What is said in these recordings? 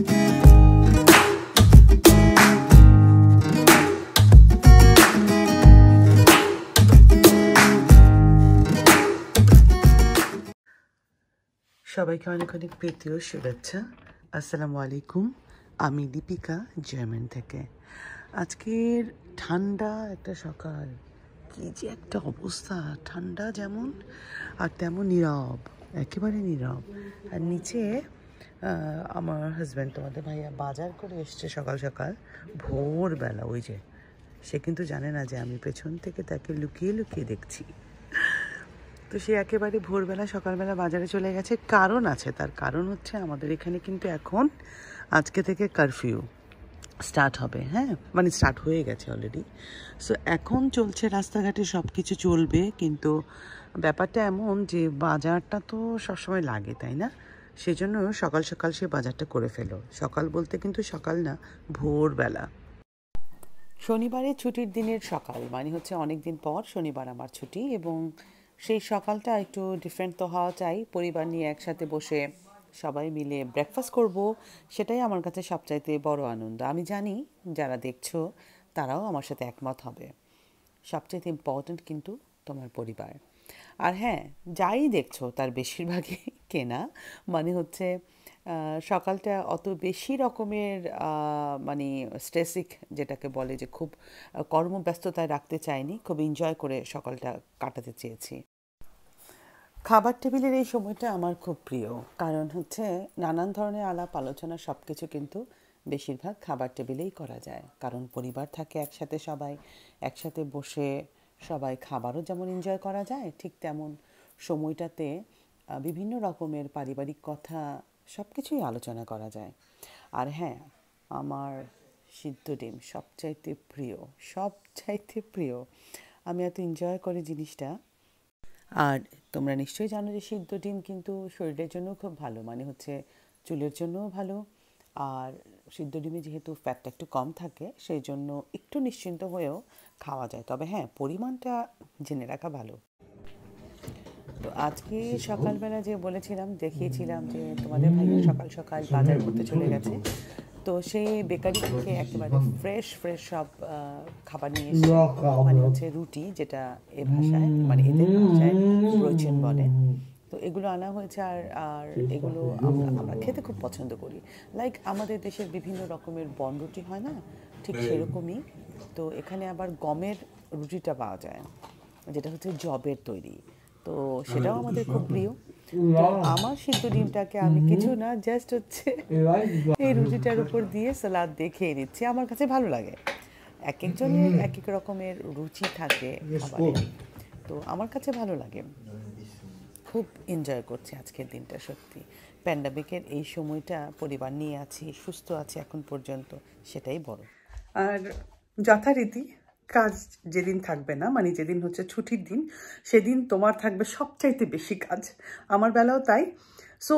সবাইকে অনেক অনেক প্রীতি ও শুভেচ্ছা আসসালামু আলাইকুম আমি দীপিকা জার্মান থেকে আজকের ঠান্ডা একটা সকাল কি যে একটা অবস্থা ঠান্ডা যেমন আর তেমন নীরব একেবারে নীরব আর নিচে আমার হাজব্যান্ড তোমাদের ভাইয়া বাজার করে এসছে সকাল সকাল ভোরবেলা ওই যে সে কিন্তু জানে না যে আমি পেছন থেকে তাকে লুকিয়ে লুকিয়ে দেখছি তো সে একেবারে ভোরবেলা সকালবেলা বাজারে চলে গেছে কারণ আছে তার কারণ হচ্ছে আমাদের এখানে কিন্তু এখন আজকে থেকে কারফিউ স্টার্ট হবে হ্যাঁ মানে স্টার্ট হয়ে গেছে অলরেডি সো এখন চলছে রাস্তাঘাটে সব কিছু চলবে কিন্তু ব্যাপারটা এমন যে বাজারটা তো সবসময় লাগে তাই না সেজন্য সকাল সকাল সে বাজারটা করে ফেলো সকাল বলতে কিন্তু সকাল না ভোরবেলা শনিবারের ছুটির দিনের সকাল মানে হচ্ছে অনেক দিন পর শনিবার আমার ছুটি এবং সেই সকালটা একটু ডিফারেন্ট তো হওয়া চাই পরিবার নিয়ে একসাথে বসে সবাই মিলে ব্রেকফাস্ট করব সেটাই আমার কাছে সবচাইতে বড় আনন্দ আমি জানি যারা দেখছো তারাও আমার সাথে একমত হবে সবচাইতে ইম্পর্ট্যান্ট কিন্তু তোমার পরিবার আর হ্যাঁ যাই দেখছো তার বেশিরভাগই কেনা মানে হচ্ছে সকালটা অত বেশি রকমের মানে স্ট্রেসিক যেটাকে বলে যে খুব কর্মব্যস্ততায় রাখতে চাইনি খুব এনজয় করে সকালটা কাটাতে চেয়েছি খাবার টেবিলের এই সময়টা আমার খুব প্রিয় কারণ হচ্ছে নানান ধরনের আলাপ আলোচনা সব কিছু কিন্তু বেশিরভাগ খাবার টেবিলেই করা যায় কারণ পরিবার থাকে একসাথে সবাই একসাথে বসে সবাই খাবারও যেমন এনজয় করা যায় ঠিক তেমন সময়টাতে বিভিন্ন রকমের পারিবারিক কথা সব কিছুই আলোচনা করা যায় আর হ্যাঁ আমার সিদ্ধ ডিম সবচাইতে প্রিয় সবচাইতে প্রিয় আমি এত এনজয় করি জিনিসটা আর তোমরা নিশ্চয়ই জানো যে সিদ্ধ ডিম কিন্তু শরীরের জন্য খুব ভালো মানে হচ্ছে চুলের জন্যও ভালো আর সিদ্ধ ডিমে যেহেতু ফ্যাটটা একটু কম থাকে সেই জন্য একটু নিশ্চিন্ত হয়েও খাওয়া যায় তবে হ্যাঁ পরিমাণটা জেনে রাখা ভালো তো আজকে সকালবেলা যে বলেছিলাম দেখিয়েছিলাম যে তোমাদের ভাই সকাল সকাল বাজার করতে চলে গেছে তো সে বেকারি থেকে একেবারে ফ্রেশ ফ্রেশ সব খাবার নিয়ে এসে মানে হচ্ছে রুটি যেটা এ ভাষায় মানে এদের ভাষায় প্রয়োজন বলে তো এগুলো আনা হয়েছে আর আর এগুলো আমরা খেতে খুব পছন্দ করি লাইক আমাদের দেশের বিভিন্ন রকমের বন রুটি হয় না ঠিক হ্যাঁ। সেরকমই তো এখানে আবার গমের রুটিটা পাওয়া যায় যেটা হচ্ছে জবের তৈরি তো সেটাও আমাদের খুব প্রিয় আমার সিদ্ধ ডিমটাকে আমি কিছু না জাস্ট হচ্ছে এই রুটিটার উপর দিয়ে সালাদ দেখে নিচ্ছি আমার কাছে ভালো লাগে এক একজনের এক এক রকমের রুচি থাকে তো আমার কাছে ভালো লাগে খুব এনজয় করছি আজকের দিনটা সত্যি প্যান্ডামিকের এই সময়টা পরিবার নিয়ে আছি সুস্থ আছি এখন পর্যন্ত সেটাই বড় আর যথারীতি কাজ যেদিন থাকবে না মানে যেদিন হচ্ছে ছুটির দিন সেদিন তোমার থাকবে সবচাইতে বেশি কাজ আমার বেলাও তাই সো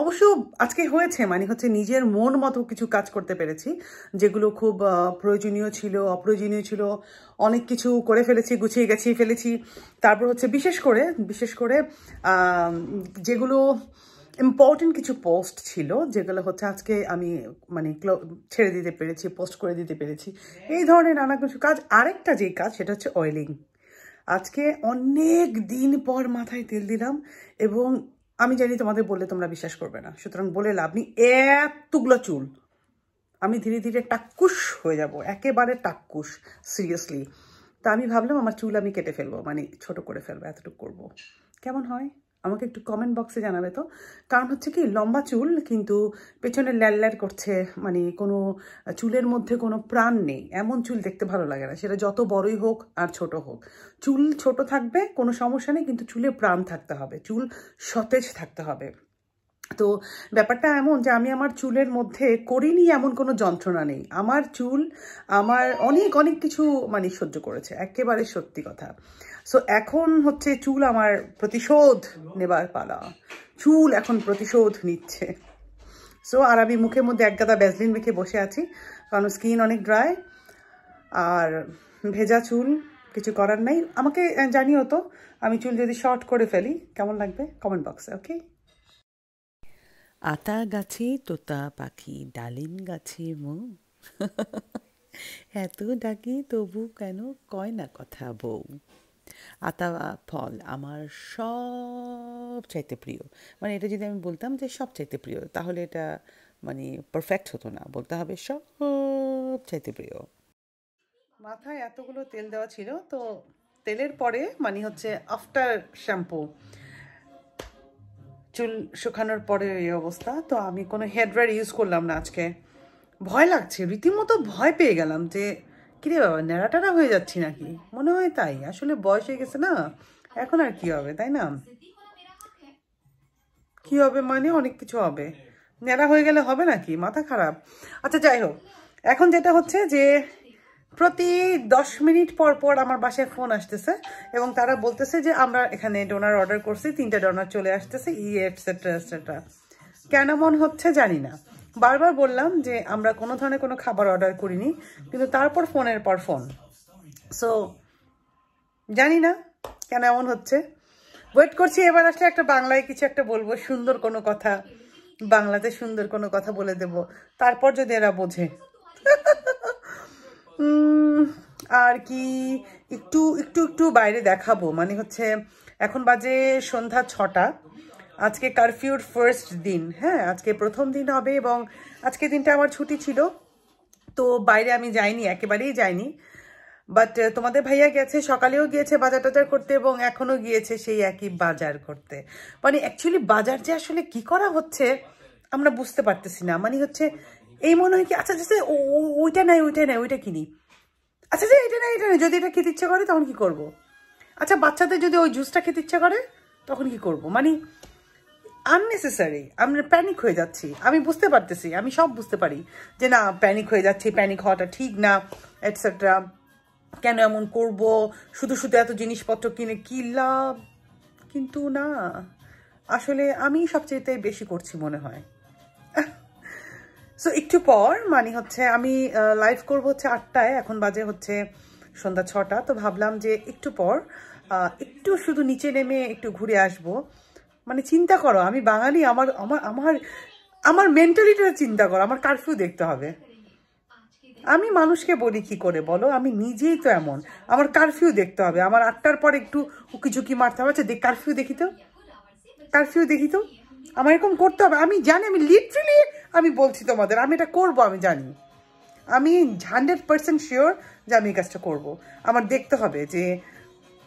অবশ্য আজকে হয়েছে মানে হচ্ছে নিজের মন মতো কিছু কাজ করতে পেরেছি যেগুলো খুব প্রয়োজনীয় ছিল অপ্রয়োজনীয় ছিল অনেক কিছু করে ফেলেছি গুছিয়ে গেছিয়ে ফেলেছি তারপর হচ্ছে বিশেষ করে বিশেষ করে যেগুলো ইম্পর্টেন্ট কিছু পোস্ট ছিল যেগুলো হচ্ছে আজকে আমি মানে ছেড়ে দিতে পেরেছি পোস্ট করে দিতে পেরেছি এই ধরনের নানা কিছু কাজ আরেকটা যে কাজ সেটা হচ্ছে অয়েলিং আজকে অনেক দিন পর মাথায় তেল দিলাম এবং আমি জানি তোমাদের বললে তোমরা বিশ্বাস করবে না সুতরাং বলে লাভ নেই এতগুলো চুল আমি ধীরে ধীরে টাক্কুস হয়ে যাব একেবারে টাক্কুস সিরিয়াসলি তা আমি ভাবলাম আমার চুল আমি কেটে ফেলবো মানে ছোট করে ফেলবো এতটুকু করব কেমন হয় আমাকে একটু কমেন্ট বক্সে জানাবে তো কারণ হচ্ছে কি লম্বা চুল কিন্তু পেছনে ল্যাল্যার করছে মানে কোনো চুলের মধ্যে কোনো প্রাণ নেই এমন চুল দেখতে ভালো লাগে না সেটা যত বড়ই হোক আর ছোট হোক চুল ছোট থাকবে কোনো সমস্যা নেই কিন্তু চুলে প্রাণ থাকতে হবে চুল সতেজ থাকতে হবে তো ব্যাপারটা এমন যে আমি আমার চুলের মধ্যে করিনি এমন কোনো যন্ত্রণা নেই আমার চুল আমার অনেক অনেক কিছু মানে সহ্য করেছে একেবারে সত্যি কথা সো এখন হচ্ছে চুল আমার প্রতিশোধ নেবার পালা চুল এখন প্রতিশোধ নিচ্ছে সো আর আমি মুখের মধ্যে এক গাদা ব্যাজলিন মেখে বসে আছি কারণ স্কিন অনেক ড্রাই আর ভেজা চুল কিছু করার নাই আমাকে জানিও তো আমি চুল যদি শর্ট করে ফেলি কেমন লাগবে কমেন্ট বক্সে ওকে আতা গাছে তোতা পাখি ডালিম গাছে মো এত ডাকি তবু কেন কয় না কথা বউ আতা ফল আমার সব চাইতে প্রিয় মানে এটা যদি আমি বলতাম যে সব চাইতে প্রিয় তাহলে এটা মানে পারফেক্ট হতো না বলতে হবে সব চাইতে প্রিয় মাথায় এতগুলো তেল দেওয়া ছিল তো তেলের পরে মানে হচ্ছে আফটার শ্যাম্পু চুল শুকানোর পরে এই অবস্থা তো আমি কোনো হেয়ার ইউজ করলাম না আজকে ভয় লাগছে রীতিমতো ভয় পেয়ে গেলাম যে কিরে বাবা ন্যাড়াটারা হয়ে যাচ্ছি নাকি মনে হয় তাই আসলে বয়স হয়ে গেছে না এখন আর কি হবে তাই না কি হবে মানে অনেক কিছু হবে ন্যাড়া হয়ে গেলে হবে নাকি মাথা খারাপ আচ্ছা যাই হোক এখন যেটা হচ্ছে যে প্রতি দশ মিনিট পর পর আমার বাসায় ফোন আসতেছে এবং তারা বলতেছে যে আমরা এখানে ডোনার অর্ডার করছি তিনটা ডোনার চলে আসতেছে ই এটসেট্রা এটসেট্রা কেন মন হচ্ছে জানি না বারবার বললাম যে আমরা কোনো ধরনের কোনো খাবার অর্ডার করিনি কিন্তু তারপর ফোনের পর ফোন সো জানি না কেন এমন হচ্ছে ওয়েট করছি এবার আসলে একটা বাংলায় কিছু একটা বলবো সুন্দর কোনো কথা বাংলাতে সুন্দর কোনো কথা বলে দেব তারপর যদি এরা বোঝে আর কি একটু একটু একটু বাইরে দেখাবো মানে হচ্ছে এখন বাজে সন্ধ্যা ছটা আজকে কারফিউর ফার্স্ট দিন হ্যাঁ আজকে প্রথম দিন হবে এবং আজকে দিনটা আমার ছুটি ছিল তো বাইরে আমি যাইনি একেবারেই যাইনি বাট তোমাদের ভাইয়া গেছে সকালেও গিয়েছে বাজার টাজার করতে এবং এখনও গিয়েছে সেই একই বাজার করতে মানে অ্যাকচুয়ালি বাজার যে আসলে কি করা হচ্ছে আমরা বুঝতে পারতেছি না মানে হচ্ছে এই মনে হয় কি আচ্ছা আচ্ছা ওইটা নাই ওইটা নাই ওইটা কিনি আচ্ছা যে আচ্ছা, এটা নাই এটা নাই যদি এটা খেতে ইচ্ছে করে তখন কি করব। আচ্ছা বাচ্চাদের যদি ওই জুসটা খেতে ইচ্ছা করে তখন কি করব। মানে আননেসেসারি আমরা প্যানিক হয়ে যাচ্ছি আমি বুঝতে পারতেছি আমি সব বুঝতে পারি যে না প্যানিক হয়ে যাচ্ছি প্যানিক হওয়াটা ঠিক না এটসেট্রা কেন এমন করব শুধু শুধু এত জিনিসপত্র কিনে কি লাভ কিন্তু না আসলে আমি সবচেয়ে বেশি করছি মনে হয় সো একটু পর মানে হচ্ছে আমি লাইভ করব হচ্ছে আটটায় এখন বাজে হচ্ছে সন্ধ্যা ছটা তো ভাবলাম যে একটু পর একটু শুধু নিচে নেমে একটু ঘুরে আসব মানে চিন্তা করো আমি বাঙালি আমার আমার আমার আমার মেন্টালিটিটা চিন্তা করো আমার কারফিউ দেখতে হবে আমি মানুষকে বলি কি করে বলো আমি নিজেই তো এমন আমার কারফিউ দেখতে হবে আমার আটটার পর একটু উকি ঝুঁকি মারতে হবে আচ্ছা কারফিউ দেখিত কারফিউ দেখি তো আমার এরকম করতে হবে আমি জানি আমি লিটারেলি আমি বলছি তোমাদের আমি এটা করব আমি জানি আমি হান্ড্রেড পার্সেন্ট শিওর যে আমি এই কাজটা করবো আমার দেখতে হবে যে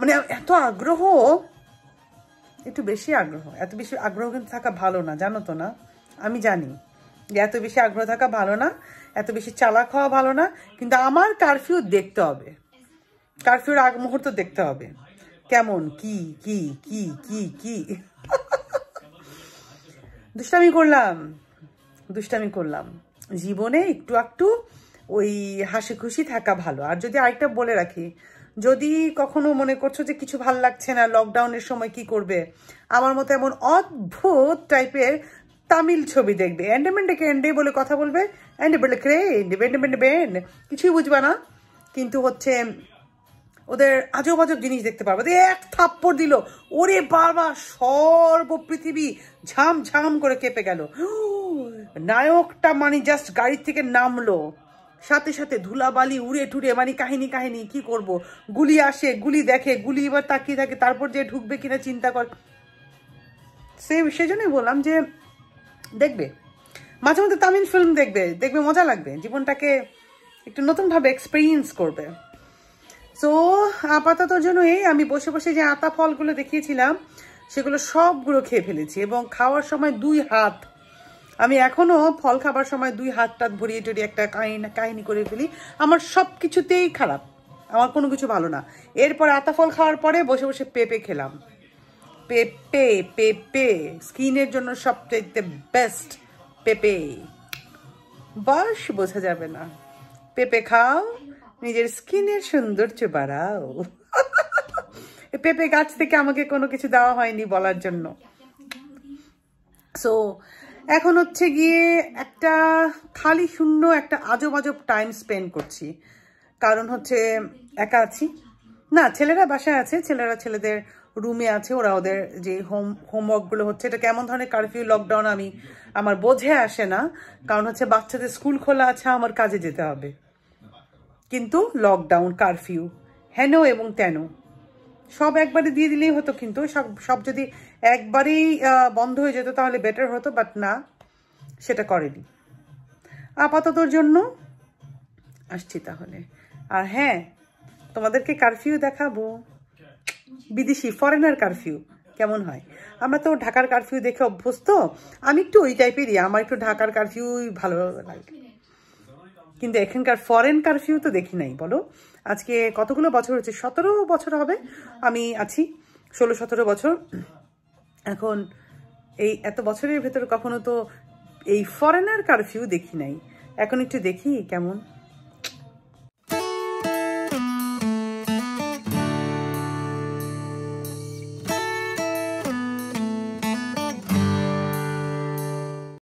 মানে এত আগ্রহ একটু বেশি আগ্রহ এত বেশি আগ্রহ কিন্তু থাকা ভালো না জানো তো না আমি জানি যে এত বেশি আগ্রহ থাকা ভালো না এত বেশি চালাক হওয়া ভালো না কিন্তু আমার কারফিউ দেখতে হবে কারফিউর আগ মুহূর্ত দেখতে হবে কেমন কি কি কি কি কি দুষ্টামি করলাম দুষ্টামি করলাম জীবনে একটু একটু ওই হাসি খুশি থাকা ভালো আর যদি আরেকটা বলে রাখি যদি কখনো মনে করছো যে কিছু ভাল লাগছে না লকডাউনের সময় কি করবে আমার মতো এমন অদ্ভুত টাইপের তামিল ছবি দেখবে এন্ডেমেন্ডেকে এন্ডে বলে কথা বলবে এন্ডে বলে ক্রে এন্ডে বেন্ডে বেন্ডে বেন্ড কিছুই বুঝবে না কিন্তু হচ্ছে ওদের আজব আজব জিনিস দেখতে পারবে ওদের এক থাপ্পড় দিল ওরে বাবা সর্ব পৃথিবী ঝাম ঝাম করে কেঁপে গেল নায়কটা মানে জাস্ট গাড়ির থেকে নামলো সাথে সাথে ধুলাবালি উড়ে ঠুড়ে মানে কাহিনী কাহিনী কি করব। গুলি আসে গুলি দেখে গুলি এবার তাকিয়ে থাকে তারপর যে ঢুকবে কিনা চিন্তা কর সেই সেজন্যই বললাম যে দেখবে মাঝে মধ্যে তামিল ফিল্ম দেখবে দেখবে মজা লাগবে জীবনটাকে একটু নতুনভাবে এক্সপিরিয়েন্স করবে সো আপাতত জন্য এই আমি বসে বসে যে আতা ফলগুলো দেখিয়েছিলাম সেগুলো সবগুলো খেয়ে ফেলেছি এবং খাওয়ার সময় দুই হাত আমি এখনও ফল খাবার সময় দুই হাত টাত ভরিয়ে টরিয়ে একটা কাহিনী কাহিনি করে ফেলি আমার সব কিছুতেই খারাপ আমার কোনো কিছু ভালো না এরপর আতা ফল খাওয়ার পরে বসে বসে পেঁপে খেলাম পেঁপে পেঁপে স্কিনের জন্য সবচেয়ে বেস্ট পেঁপে বয়স বোঝা যাবে না পেঁপে খাও নিজের স্কিনের সৌন্দর্য বাড়াও পেঁপে গাছ থেকে আমাকে কোনো কিছু দেওয়া হয়নি বলার জন্য সো এখন হচ্ছে গিয়ে একটা খালি শূন্য একটা আজব আজব টাইম স্পেন্ড করছি কারণ হচ্ছে একা আছি না ছেলেরা বাসায় আছে ছেলেরা ছেলেদের রুমে আছে ওরা ওদের যে হোম হোমওয়ার্কগুলো হচ্ছে এটা কেমন ধরনের কারফিউ লকডাউন আমি আমার বোঝে আসে না কারণ হচ্ছে বাচ্চাদের স্কুল খোলা আছে আমার কাজে যেতে হবে কিন্তু লকডাউন কারফিউ হেন এবং তেন সব একবারে দিয়ে দিলেই হতো কিন্তু সব সব যদি একবারেই বন্ধ হয়ে যেত তাহলে বেটার হতো বাট না সেটা করেনি আপাততর জন্য আসছি তাহলে আর হ্যাঁ তোমাদেরকে কারফিউ দেখাবো বিদেশি ফরেনার কারফিউ কেমন হয় আমরা তো ঢাকার কারফিউ দেখে অভ্যস্ত আমি একটু ওই টাইপেরই আমার একটু ঢাকার কারফিউই ভালো লাগে কিন্তু এখানকার ফরেন কারফিউ তো দেখি নাই বলো আজকে কতগুলো বছর হচ্ছে সতেরো বছর হবে আমি আছি ষোলো সতেরো বছর এখন এই এত বছরের ভেতর কখনো তো এই ফরেনার কারফিউ দেখি নাই এখন একটু দেখি কেমন